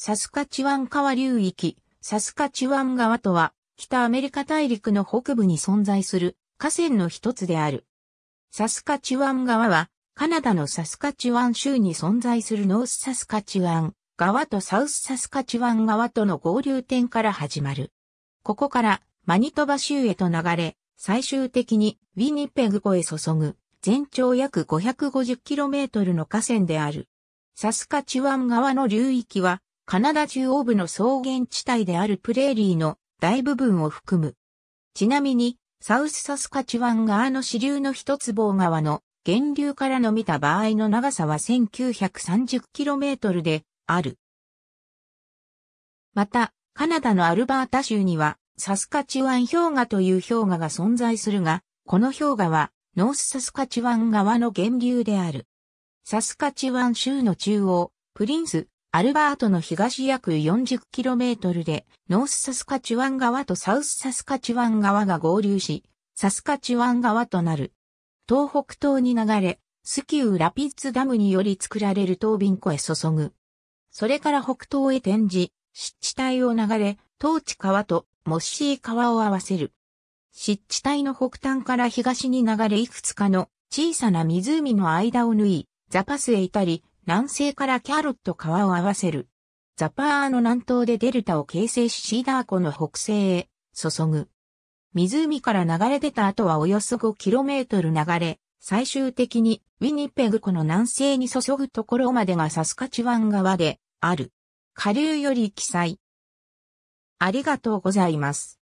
サスカチワン川流域、サスカチワン川とは、北アメリカ大陸の北部に存在する河川の一つである。サスカチワン川は、カナダのサスカチワン州に存在するノースサスカチワン川とサウスサスカチワン川との合流点から始まる。ここからマニトバ州へと流れ、最終的にウィニペグ湖へ注ぐ全長約 550km の河川である。サスカチワン川の流域はカナダ中央部の草原地帯であるプレーリーの大部分を含む。ちなみに、サウスサスカチワン側の支流の一坪川の源流からの見た場合の長さは 1930km である。また、カナダのアルバータ州にはサスカチワン氷河という氷河が存在するが、この氷河はノースサスカチワン側の源流である。サスカチワン州の中央、プリンス、アルバートの東約 40km で、ノースサスカチュワン川とサウスサスカチュワン川が合流し、サスカチュワン川となる。東北東に流れ、スキューラピッツダムにより作られる東瓶湖へ注ぐ。それから北東へ転じ、湿地帯を流れ、東地川とモッシー川を合わせる。湿地帯の北端から東に流れいくつかの小さな湖の間を縫い、ザパスへ至り、南西からキャロット川を合わせる。ザパーの南東でデルタを形成しシーダー湖の北西へ注ぐ。湖から流れ出た後はおよそ 5km 流れ、最終的にウィニペグ湖の南西に注ぐところまでがサスカチワン側である。下流より記載。ありがとうございます。